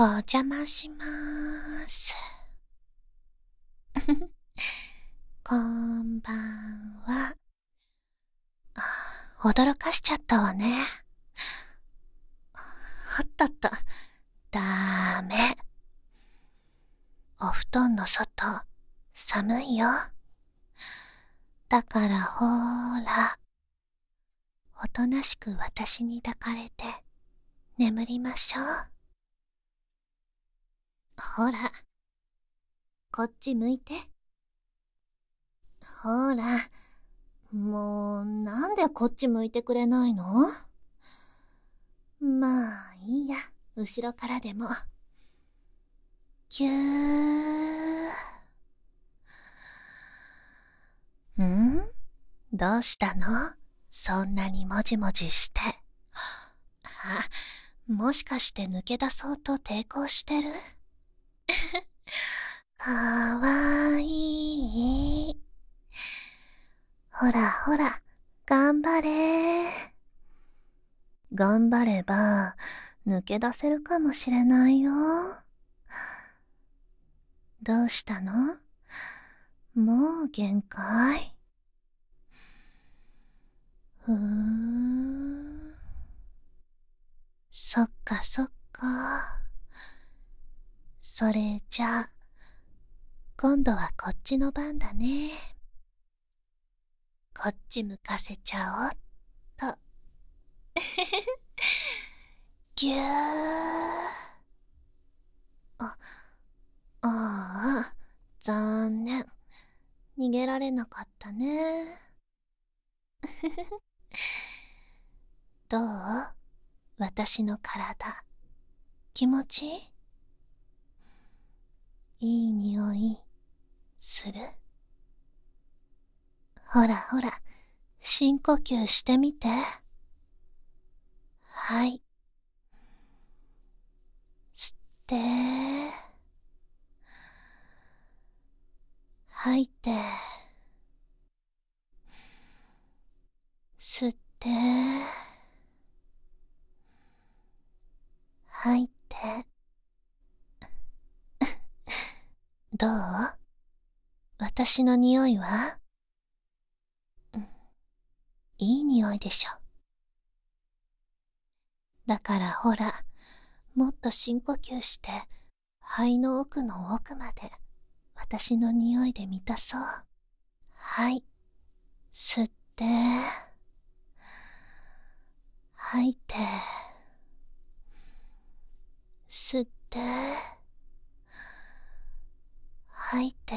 お邪魔しまーす。こんばんは。驚かしちゃったわね。あったった。だーめ。お布団の外、寒いよ。だからほーら。おとなしく私に抱かれて、眠りましょう。ほらこっち向いてほらもうなんでこっち向いてくれないのまあいいや後ろからでもキューんどうしたのそんなにもじもじしてあもしかして抜け出そうと抵抗してるかわいい。ほらほら、頑張れー。頑張れば、抜け出せるかもしれないよ。どうしたのもう限界。ふーん。そっかそっか。それじゃあ今度はこっちの番だねこっち向かせちゃおっと ぎゅーあああ残念逃げられなかったね どう私の体気持ちいいいい匂いするほらほら深呼吸してみてはい吸って吐いて吸ってどう私の匂いは、うん、いい匂いでしょ。だからほら、もっと深呼吸して、肺の奥の奥まで私の匂いで満たそう。はい。吸って、吐いて、吸って、吐いて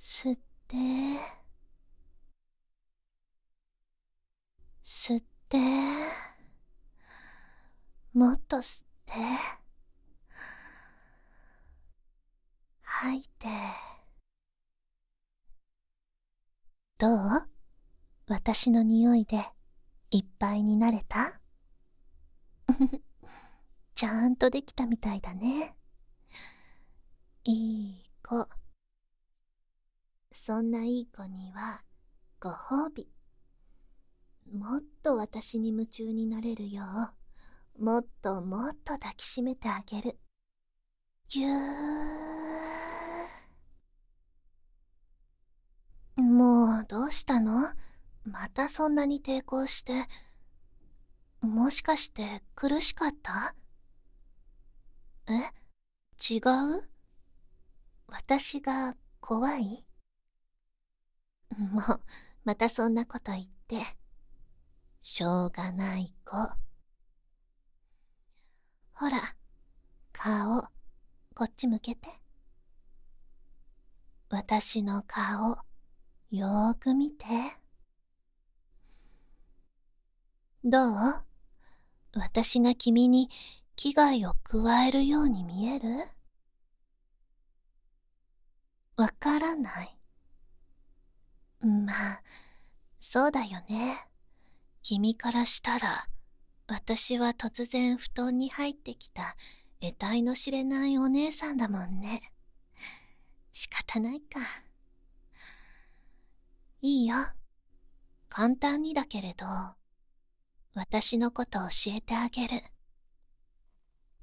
吸って吸ってもっと吸って吐いてどう私の匂いでいっぱいになれた ちゃんとできたみたいだねいい子そんないい子にはご褒美もっと私に夢中になれるようもっともっと抱きしめてあげるぎゅーもうどうしたのまたそんなに抵抗してもしかして苦しかったえ違う私が怖いもうまたそんなこと言ってしょうがない子ほら顔こっち向けて私の顔よーく見てどう私が君に危害を加えるように見えるわからないまあそうだよね君からしたら私は突然布団に入ってきた得体の知れないお姉さんだもんね仕方ないかいいよ簡単にだけれど私のこと教えてあげる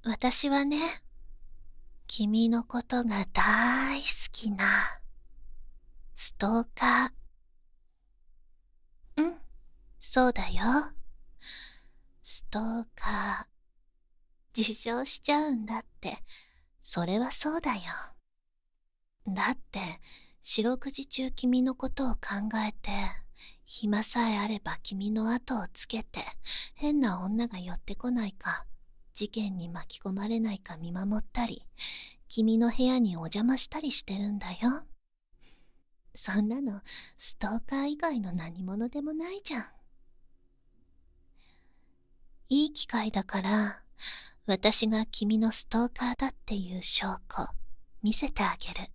私はね君のことが大好きなストーカーうんそうだよストーカー自称しちゃうんだってそれはそうだよだって四六時中君のことを考えて暇さえあれば君の後をつけて変な女が寄ってこないか事件に巻き込まれないか見守ったり君の部屋にお邪魔したりしてるんだよそんなのストーカー以外の何者でもないじゃんいい機会だから私が君のストーカーだっていう証拠見せてあげる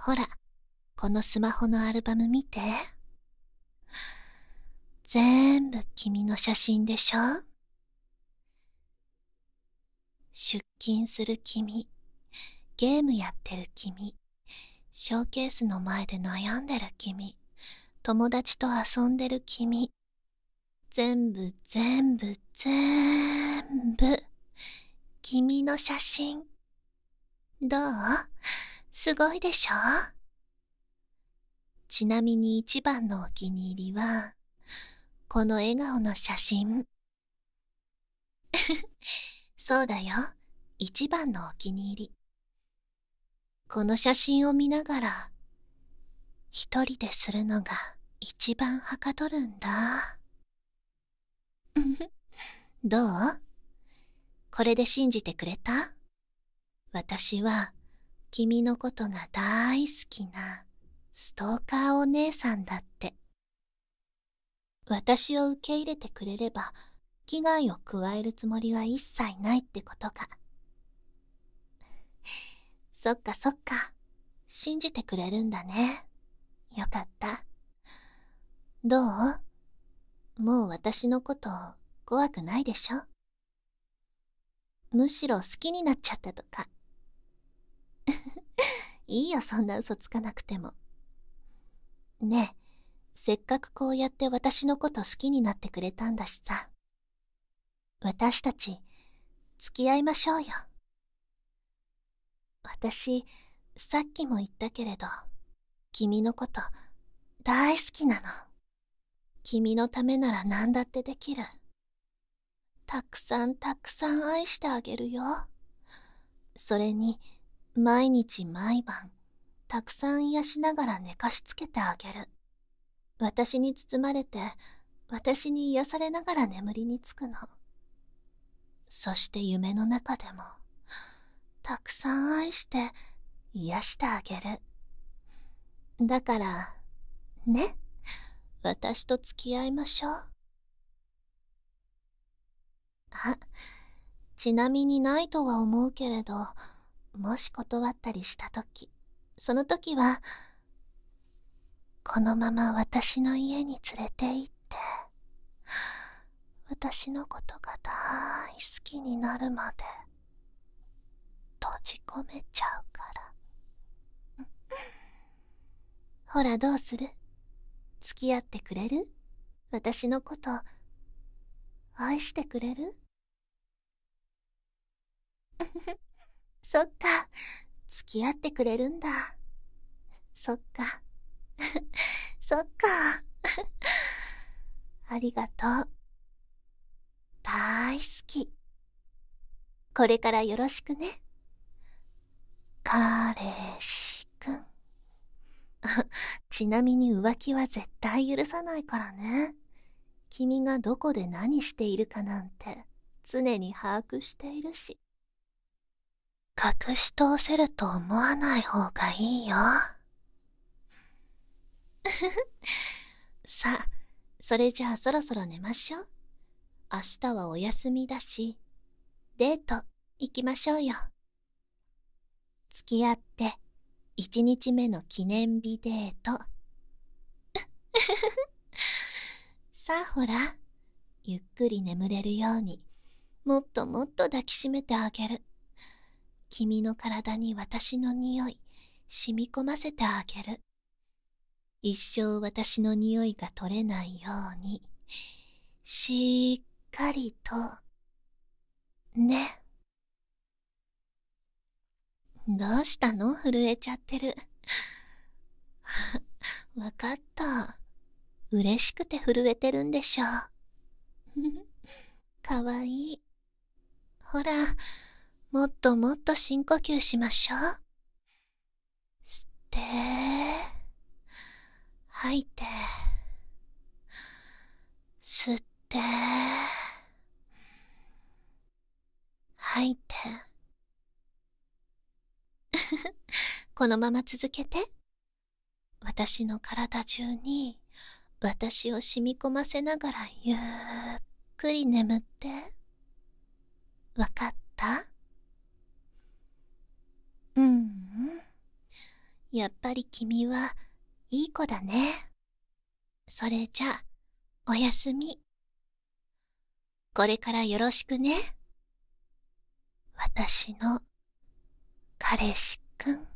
ほらこのスマホのアルバム見てぜーんぶ君の写真でしょ出勤する君ゲームやってる君ショーケースの前で悩んでる君友達と遊んでる君全部全部ぜんぶ君の写真どうすごいでしょちなみに一番のお気に入りはこの笑顔の写真そうだよ一番のお気に入りこの写真を見ながら一人でするのが一番はかどるんだ どうこれで信じてくれた私は君のことが大好きなストーカーお姉さんだって私を受け入れてくれれば危害を加えるつもりは一切ないってことか。そっかそっか。信じてくれるんだね。よかった。どうもう私のこと怖くないでしょむしろ好きになっちゃったとか。いいよ、そんな嘘つかなくても。ねえ、せっかくこうやって私のこと好きになってくれたんだしさ。私たち、付き合いましょうよ。私、さっきも言ったけれど、君のこと、大好きなの。君のためなら何だってできる。たくさんたくさん愛してあげるよ。それに、毎日毎晩、たくさん癒しながら寝かしつけてあげる。私に包まれて、私に癒されながら眠りにつくの。そして夢の中でもたくさん愛して癒してあげるだからね私と付き合いましょうあちなみにないとは思うけれどもし断ったりした時その時はこのまま私の家に連れて行って。私のことが大好きになるまで閉じ込めちゃうからほらどうする付き合ってくれる私のこと愛してくれる そっか付き合ってくれるんだそっか そっか ありがとう大好きこれからよろしくね彼氏くん ちなみに浮気は絶対許さないからね君がどこで何しているかなんて常に把握しているし隠し通せると思わない方がいいよ さあそれじゃあそろそろ寝ましょう明日はお休みだし、デート行きましょうよ。付き合って1日目の記念日デート。さあほら、ゆっくり眠れるように、もっともっと抱きしめてあげる。君の体に私の匂い、染み込ませてあげる。一生私の匂いが取れないように、しっかりとねどうしたの震えちゃってる わかった嬉しくて震えてるんでしょう かわいいほらもっともっと深呼吸しましょう吸って吐いて吸ってこのまま続けて私の体中に私を染み込ませながらゆっくり眠ってわかったうんうんやっぱり君はいい子だねそれじゃあおやすみこれからよろしくね私の彼氏くん